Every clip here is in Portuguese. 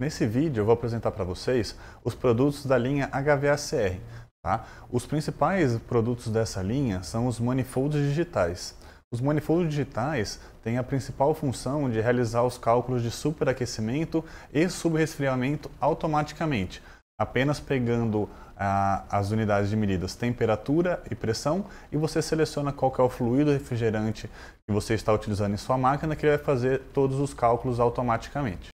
Nesse vídeo eu vou apresentar para vocês os produtos da linha HVACR. Tá? Os principais produtos dessa linha são os manifolds digitais. Os manifolds digitais têm a principal função de realizar os cálculos de superaquecimento e subresfriamento automaticamente, apenas pegando ah, as unidades de medidas temperatura e pressão e você seleciona qual é o fluido refrigerante que você está utilizando em sua máquina que vai fazer todos os cálculos automaticamente.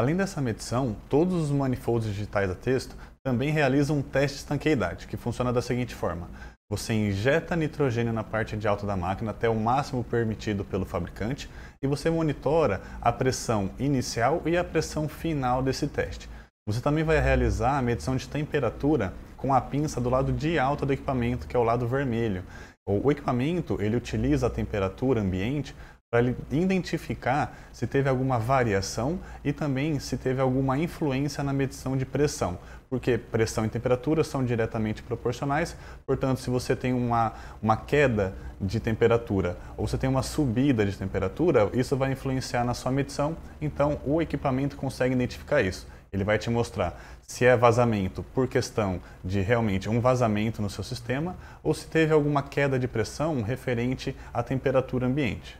Além dessa medição, todos os manifolds digitais da texto também realizam um teste de estanqueidade, que funciona da seguinte forma. Você injeta nitrogênio na parte de alta da máquina até o máximo permitido pelo fabricante e você monitora a pressão inicial e a pressão final desse teste. Você também vai realizar a medição de temperatura com a pinça do lado de alta do equipamento, que é o lado vermelho. O equipamento ele utiliza a temperatura ambiente para identificar se teve alguma variação e também se teve alguma influência na medição de pressão, porque pressão e temperatura são diretamente proporcionais, portanto, se você tem uma, uma queda de temperatura ou você tem uma subida de temperatura, isso vai influenciar na sua medição, então o equipamento consegue identificar isso. Ele vai te mostrar se é vazamento por questão de realmente um vazamento no seu sistema ou se teve alguma queda de pressão referente à temperatura ambiente.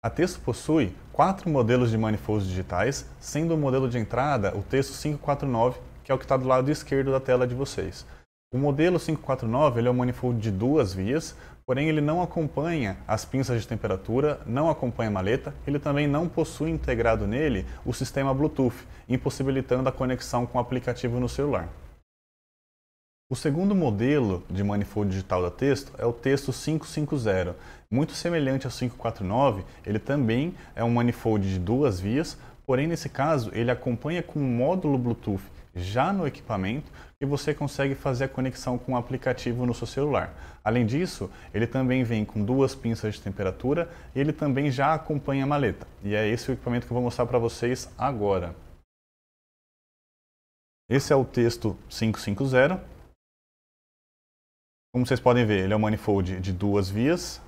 A texto possui quatro modelos de manifolds digitais, sendo o modelo de entrada o texto 549, que é o que está do lado esquerdo da tela de vocês. O modelo 549 ele é um manifold de duas vias, porém ele não acompanha as pinças de temperatura, não acompanha a maleta, ele também não possui integrado nele o sistema Bluetooth, impossibilitando a conexão com o aplicativo no celular. O segundo modelo de manifold digital da texto é o texto 550. Muito semelhante ao 549, ele também é um manifold de duas vias, porém nesse caso ele acompanha com um módulo Bluetooth já no equipamento e você consegue fazer a conexão com o aplicativo no seu celular. Além disso, ele também vem com duas pinças de temperatura e ele também já acompanha a maleta. E é esse o equipamento que eu vou mostrar para vocês agora. Esse é o texto 550 como vocês podem ver, ele é um manifold de duas vias,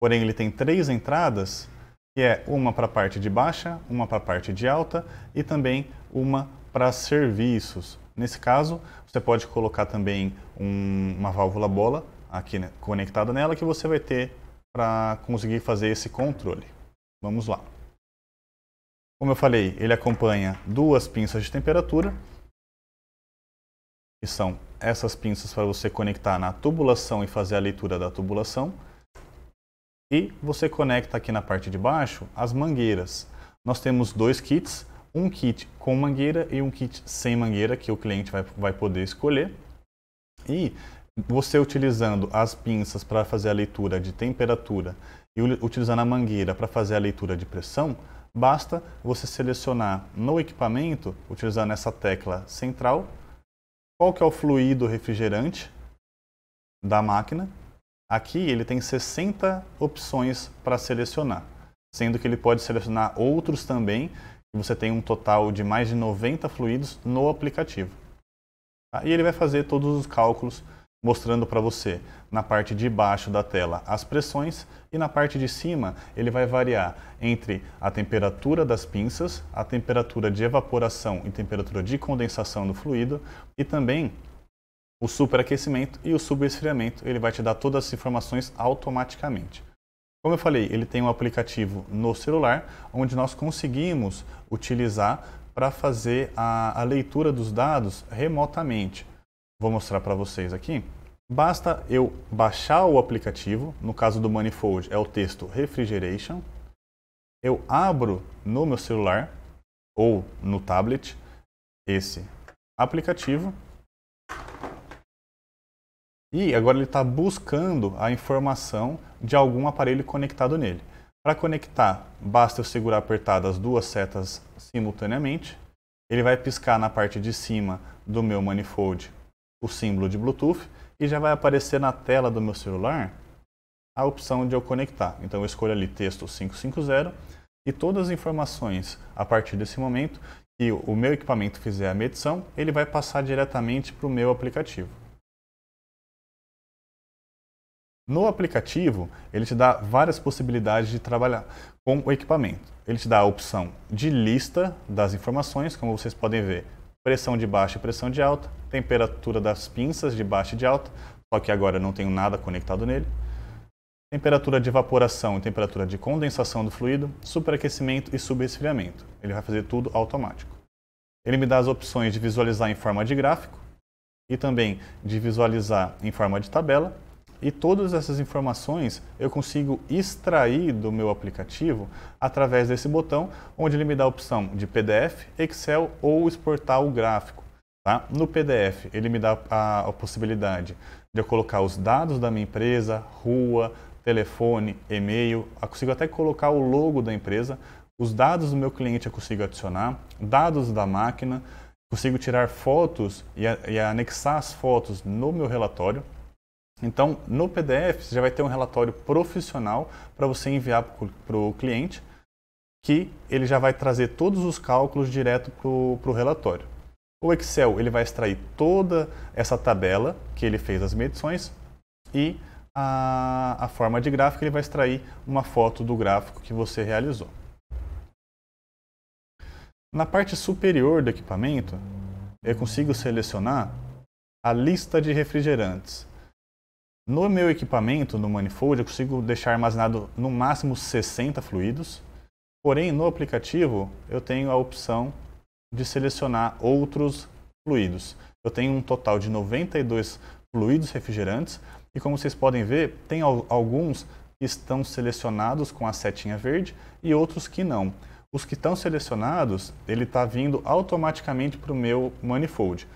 porém ele tem três entradas, que é uma para a parte de baixa, uma para a parte de alta e também uma para serviços. Nesse caso, você pode colocar também um, uma válvula bola aqui né, conectada nela que você vai ter para conseguir fazer esse controle. Vamos lá. Como eu falei, ele acompanha duas pinças de temperatura, que são essas pinças para você conectar na tubulação e fazer a leitura da tubulação. E você conecta aqui na parte de baixo as mangueiras. Nós temos dois kits, um kit com mangueira e um kit sem mangueira que o cliente vai, vai poder escolher. E você utilizando as pinças para fazer a leitura de temperatura e utilizando a mangueira para fazer a leitura de pressão, basta você selecionar no equipamento, utilizando essa tecla central, qual que é o fluido refrigerante da máquina. Aqui ele tem 60 opções para selecionar, sendo que ele pode selecionar outros também. Você tem um total de mais de 90 fluidos no aplicativo. Tá? E ele vai fazer todos os cálculos mostrando para você na parte de baixo da tela as pressões e na parte de cima ele vai variar entre a temperatura das pinças, a temperatura de evaporação e temperatura de condensação do fluido e também o superaquecimento e o subesfriamento. Ele vai te dar todas as informações automaticamente. Como eu falei, ele tem um aplicativo no celular onde nós conseguimos utilizar para fazer a, a leitura dos dados remotamente. Vou mostrar para vocês aqui. Basta eu baixar o aplicativo, no caso do Manifold é o texto Refrigeration. Eu abro no meu celular ou no tablet esse aplicativo. E agora ele está buscando a informação de algum aparelho conectado nele. Para conectar, basta eu segurar apertadas as duas setas simultaneamente. Ele vai piscar na parte de cima do meu manifold o símbolo de Bluetooth e já vai aparecer na tela do meu celular a opção de eu conectar. Então eu escolho ali texto 550 e todas as informações a partir desse momento que o meu equipamento fizer a medição, ele vai passar diretamente para o meu aplicativo. No aplicativo, ele te dá várias possibilidades de trabalhar com o equipamento. Ele te dá a opção de lista das informações, como vocês podem ver, pressão de baixa e pressão de alta, temperatura das pinças de baixa e de alta, só que agora eu não tenho nada conectado nele, temperatura de evaporação e temperatura de condensação do fluido, superaquecimento e subesfriamento. Ele vai fazer tudo automático. Ele me dá as opções de visualizar em forma de gráfico e também de visualizar em forma de tabela e todas essas informações eu consigo extrair do meu aplicativo através desse botão, onde ele me dá a opção de PDF, Excel ou exportar o gráfico. Tá? No PDF, ele me dá a, a possibilidade de eu colocar os dados da minha empresa, rua, telefone, e-mail, eu consigo até colocar o logo da empresa, os dados do meu cliente eu consigo adicionar, dados da máquina, consigo tirar fotos e, e anexar as fotos no meu relatório. Então, no PDF, você já vai ter um relatório profissional para você enviar para o cliente, que ele já vai trazer todos os cálculos direto para o relatório. O Excel ele vai extrair toda essa tabela que ele fez as medições e a, a forma de gráfico ele vai extrair uma foto do gráfico que você realizou. Na parte superior do equipamento, eu consigo selecionar a lista de refrigerantes. No meu equipamento, no manifold, eu consigo deixar armazenado no máximo 60 fluidos. Porém, no aplicativo, eu tenho a opção de selecionar outros fluidos. Eu tenho um total de 92 fluidos refrigerantes e como vocês podem ver, tem alguns que estão selecionados com a setinha verde e outros que não. Os que estão selecionados, ele está vindo automaticamente para o meu manifold.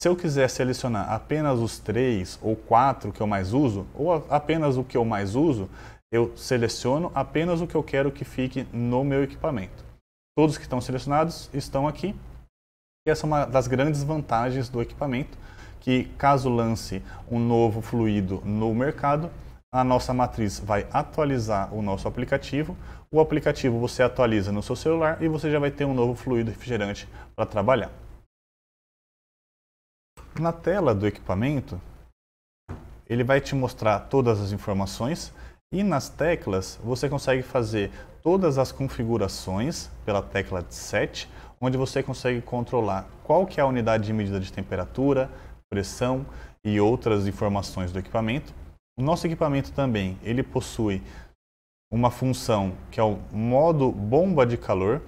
Se eu quiser selecionar apenas os três ou quatro que eu mais uso, ou apenas o que eu mais uso, eu seleciono apenas o que eu quero que fique no meu equipamento. Todos que estão selecionados estão aqui. E essa é uma das grandes vantagens do equipamento, que caso lance um novo fluido no mercado, a nossa matriz vai atualizar o nosso aplicativo. O aplicativo você atualiza no seu celular e você já vai ter um novo fluido refrigerante para trabalhar. Na tela do equipamento, ele vai te mostrar todas as informações e nas teclas você consegue fazer todas as configurações pela tecla de set, onde você consegue controlar qual que é a unidade de medida de temperatura, pressão e outras informações do equipamento. O nosso equipamento também, ele possui uma função que é o modo bomba de calor,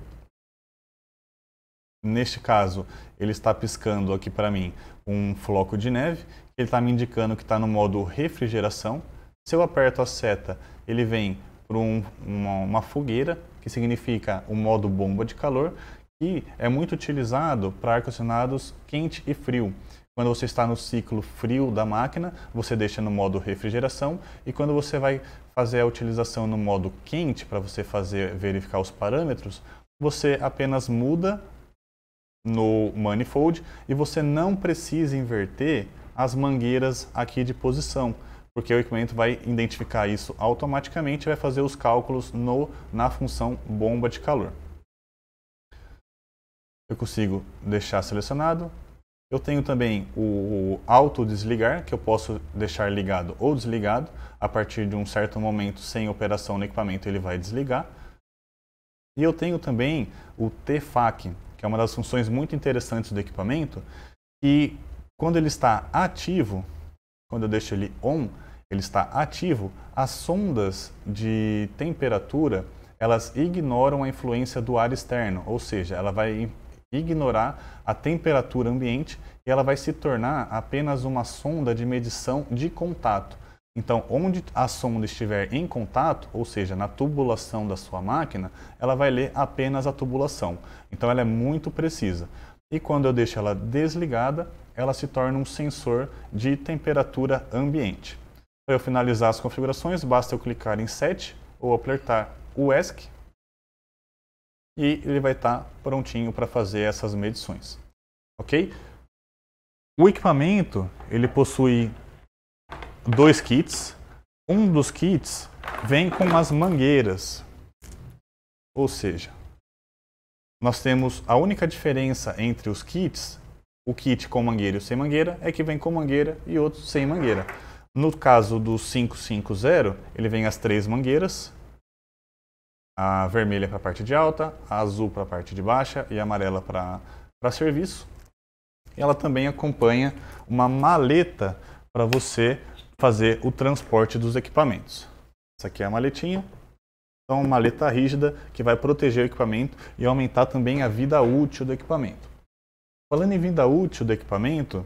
neste caso, ele está piscando aqui para mim um floco de neve, ele está me indicando que está no modo refrigeração. Se eu aperto a seta, ele vem para um, uma, uma fogueira, que significa o modo bomba de calor, que é muito utilizado para ar-condicionados quente e frio. Quando você está no ciclo frio da máquina, você deixa no modo refrigeração e quando você vai fazer a utilização no modo quente para você fazer verificar os parâmetros, você apenas muda no manifold e você não precisa inverter as mangueiras aqui de posição, porque o equipamento vai identificar isso automaticamente e vai fazer os cálculos no, na função bomba de calor. Eu consigo deixar selecionado. Eu tenho também o auto desligar, que eu posso deixar ligado ou desligado. A partir de um certo momento, sem operação no equipamento, ele vai desligar. E eu tenho também o TFAC, que é uma das funções muito interessantes do equipamento, e quando ele está ativo, quando eu deixo ele on, ele está ativo, as sondas de temperatura, elas ignoram a influência do ar externo, ou seja, ela vai ignorar a temperatura ambiente e ela vai se tornar apenas uma sonda de medição de contato. Então, onde a sonda estiver em contato, ou seja, na tubulação da sua máquina, ela vai ler apenas a tubulação. Então, ela é muito precisa. E quando eu deixo ela desligada, ela se torna um sensor de temperatura ambiente. Para eu finalizar as configurações, basta eu clicar em Set ou apertar o ESC e ele vai estar tá prontinho para fazer essas medições. Ok? O equipamento ele possui dois kits. Um dos kits vem com as mangueiras. Ou seja, nós temos a única diferença entre os kits, o kit com mangueira e o sem mangueira, é que vem com mangueira e outro sem mangueira. No caso do 550, ele vem as três mangueiras, a vermelha para a parte de alta, a azul para a parte de baixa e a amarela para serviço. Ela também acompanha uma maleta para você fazer o transporte dos equipamentos. Essa aqui é a maletinha. Então, maleta rígida que vai proteger o equipamento e aumentar também a vida útil do equipamento. Falando em vida útil do equipamento,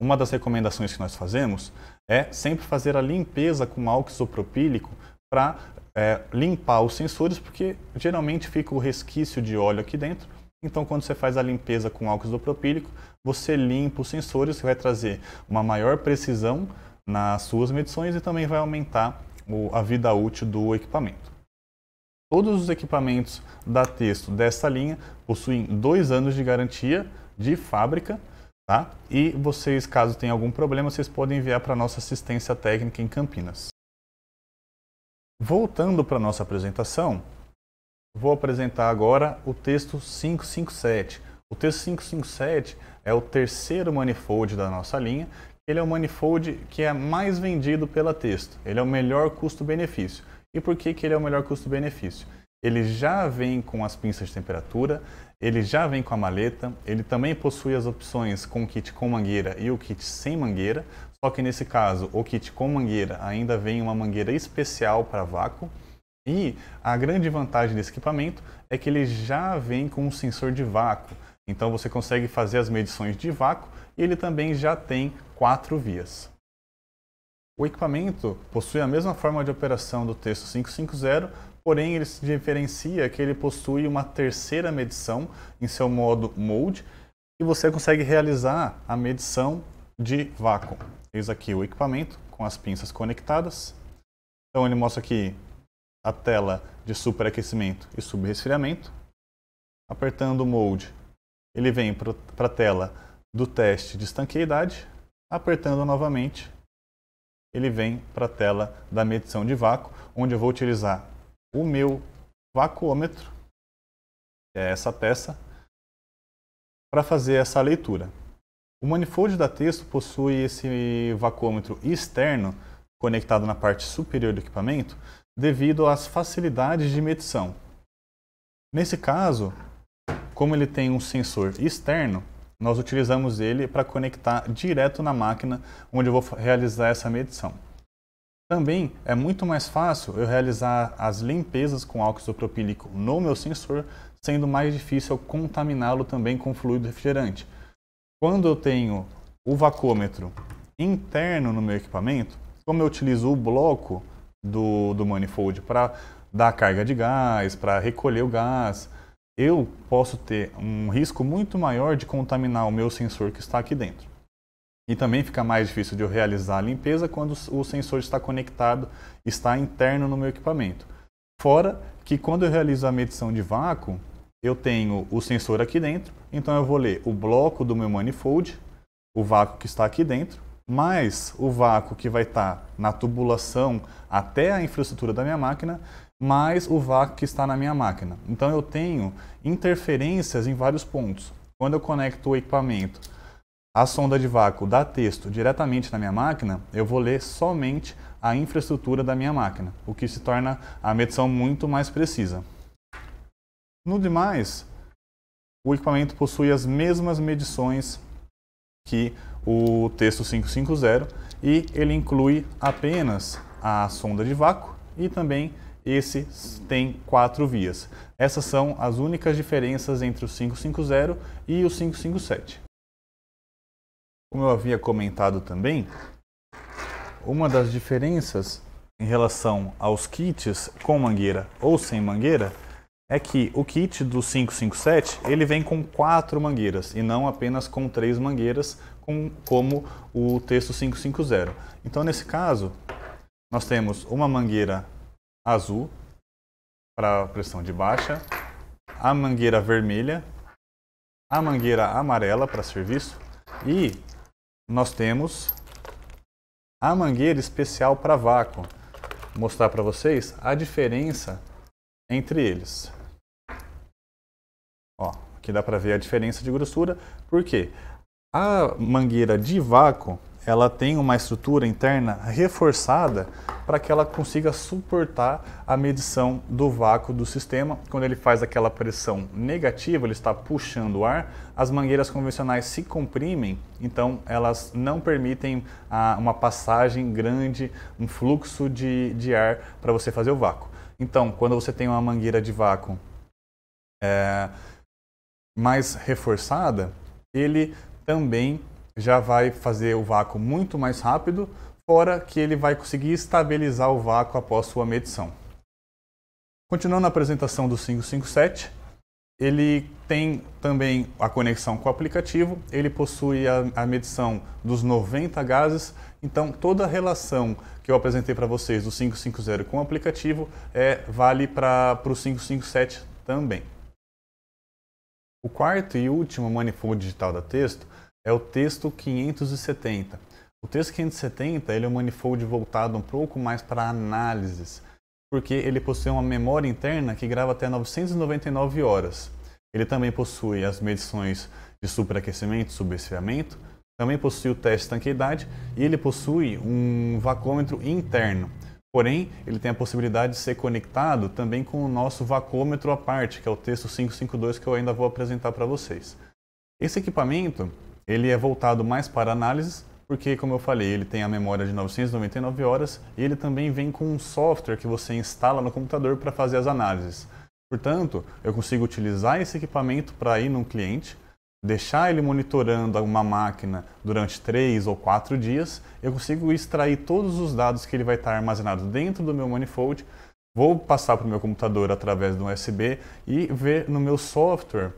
uma das recomendações que nós fazemos é sempre fazer a limpeza com álcool isopropílico para é, limpar os sensores, porque geralmente fica o resquício de óleo aqui dentro. Então, quando você faz a limpeza com álcool isopropílico, você limpa os sensores, que vai trazer uma maior precisão nas suas medições e também vai aumentar o, a vida útil do equipamento. Todos os equipamentos da Texto dessa linha possuem dois anos de garantia de fábrica, tá? E vocês, caso tenham algum problema, vocês podem enviar para nossa assistência técnica em Campinas. Voltando para nossa apresentação, vou apresentar agora o texto 557. O texto 557 é o terceiro manifold da nossa linha, ele é o manifold que é mais vendido pela texto. Ele é o melhor custo-benefício. E por que, que ele é o melhor custo-benefício? Ele já vem com as pinças de temperatura, ele já vem com a maleta, ele também possui as opções com o kit com mangueira e o kit sem mangueira, só que nesse caso o kit com mangueira ainda vem uma mangueira especial para vácuo. E a grande vantagem desse equipamento é que ele já vem com um sensor de vácuo, então você consegue fazer as medições de vácuo e ele também já tem quatro vias. O equipamento possui a mesma forma de operação do texto 550, porém ele se diferencia que ele possui uma terceira medição em seu modo Mode e você consegue realizar a medição de vácuo. Eis aqui o equipamento com as pinças conectadas. Então ele mostra aqui a tela de superaquecimento e subresfriamento. Apertando o Mode, ele vem para a tela do teste de estanqueidade. Apertando novamente, ele vem para a tela da medição de vácuo, onde eu vou utilizar o meu vacuômetro, que é essa peça, para fazer essa leitura. O manifold da texto possui esse vacuômetro externo conectado na parte superior do equipamento devido às facilidades de medição. Nesse caso, como ele tem um sensor externo, nós utilizamos ele para conectar direto na máquina onde eu vou realizar essa medição. Também é muito mais fácil eu realizar as limpezas com álcool isopropílico no meu sensor, sendo mais difícil eu contaminá-lo também com fluido refrigerante. Quando eu tenho o vacômetro interno no meu equipamento, como eu utilizo o bloco do, do manifold para dar carga de gás, para recolher o gás, eu posso ter um risco muito maior de contaminar o meu sensor que está aqui dentro. E também fica mais difícil de eu realizar a limpeza quando o sensor está conectado, está interno no meu equipamento. Fora que quando eu realizo a medição de vácuo, eu tenho o sensor aqui dentro, então eu vou ler o bloco do meu manifold, o vácuo que está aqui dentro, mais o vácuo que vai estar tá na tubulação até a infraestrutura da minha máquina, mais o vácuo que está na minha máquina. Então eu tenho interferências em vários pontos. Quando eu conecto o equipamento à sonda de vácuo da texto diretamente na minha máquina, eu vou ler somente a infraestrutura da minha máquina, o que se torna a medição muito mais precisa. No demais, o equipamento possui as mesmas medições que o texto 550 e ele inclui apenas a sonda de vácuo e também esse tem quatro vias. Essas são as únicas diferenças entre o 550 e o 557. Como eu havia comentado também, uma das diferenças em relação aos kits com mangueira ou sem mangueira é que o kit do 557 ele vem com quatro mangueiras e não apenas com três mangueiras, com, como o texto 550. Então, nesse caso, nós temos uma mangueira azul para pressão de baixa, a mangueira vermelha, a mangueira amarela para serviço e nós temos a mangueira especial para vácuo. Vou mostrar para vocês a diferença entre eles. Ó, aqui dá para ver a diferença de grossura, por quê? A mangueira de vácuo, ela tem uma estrutura interna reforçada para que ela consiga suportar a medição do vácuo do sistema. Quando ele faz aquela pressão negativa, ele está puxando o ar, as mangueiras convencionais se comprimem, então elas não permitem ah, uma passagem grande, um fluxo de, de ar para você fazer o vácuo. Então, quando você tem uma mangueira de vácuo é, mais reforçada, ele também já vai fazer o vácuo muito mais rápido, fora que ele vai conseguir estabilizar o vácuo após sua medição. Continuando a apresentação do 557, ele tem também a conexão com o aplicativo, ele possui a, a medição dos 90 gases, então toda a relação que eu apresentei para vocês do 550 com o aplicativo é, vale para o 557 também. O quarto e último manifold digital da texto é o texto 570. O texto 570 ele é um manifold voltado um pouco mais para análises, porque ele possui uma memória interna que grava até 999 horas. Ele também possui as medições de superaquecimento, subesfriamento, também possui o teste de tanqueidade e ele possui um vacômetro interno, Porém, ele tem a possibilidade de ser conectado também com o nosso vacômetro à parte, que é o texto 552 que eu ainda vou apresentar para vocês. Esse equipamento, ele é voltado mais para análises, porque como eu falei, ele tem a memória de 999 horas e ele também vem com um software que você instala no computador para fazer as análises. Portanto, eu consigo utilizar esse equipamento para ir num cliente, deixar ele monitorando uma máquina durante três ou quatro dias, eu consigo extrair todos os dados que ele vai estar armazenado dentro do meu manifold, vou passar para o meu computador através do USB e ver no meu software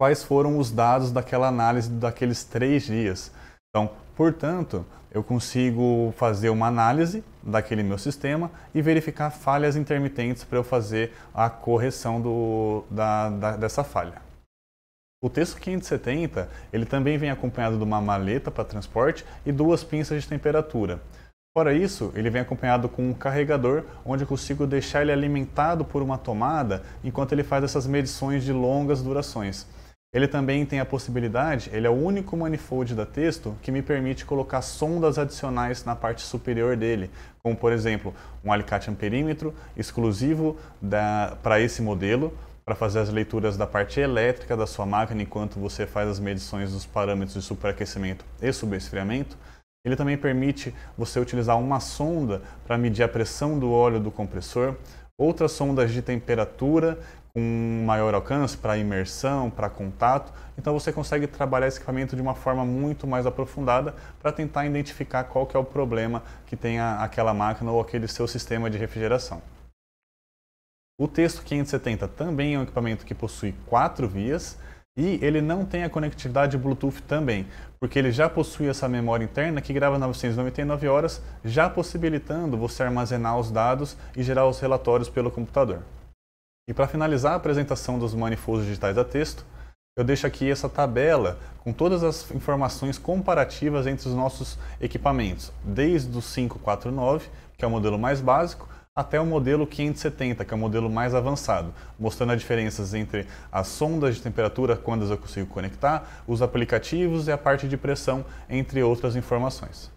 quais foram os dados daquela análise daqueles três dias. Então, portanto, eu consigo fazer uma análise daquele meu sistema e verificar falhas intermitentes para eu fazer a correção do, da, da, dessa falha. O texto 570 ele também vem acompanhado de uma maleta para transporte e duas pinças de temperatura. Fora isso, ele vem acompanhado com um carregador, onde eu consigo deixar ele alimentado por uma tomada enquanto ele faz essas medições de longas durações. Ele também tem a possibilidade, ele é o único manifold da texto que me permite colocar sondas adicionais na parte superior dele, como por exemplo um alicate amperímetro exclusivo para esse modelo, para fazer as leituras da parte elétrica da sua máquina enquanto você faz as medições dos parâmetros de superaquecimento e subesfriamento. Ele também permite você utilizar uma sonda para medir a pressão do óleo do compressor, outras sondas de temperatura com maior alcance para imersão, para contato. Então você consegue trabalhar esse equipamento de uma forma muito mais aprofundada para tentar identificar qual que é o problema que tem aquela máquina ou aquele seu sistema de refrigeração. O texto 570 também é um equipamento que possui quatro vias e ele não tem a conectividade Bluetooth também, porque ele já possui essa memória interna que grava 999 horas, já possibilitando você armazenar os dados e gerar os relatórios pelo computador. E para finalizar a apresentação dos manifoldos digitais a texto, eu deixo aqui essa tabela com todas as informações comparativas entre os nossos equipamentos, desde o 549, que é o modelo mais básico, até o modelo 570, que é o modelo mais avançado, mostrando as diferenças entre as sondas de temperatura, quando eu consigo conectar, os aplicativos e a parte de pressão, entre outras informações.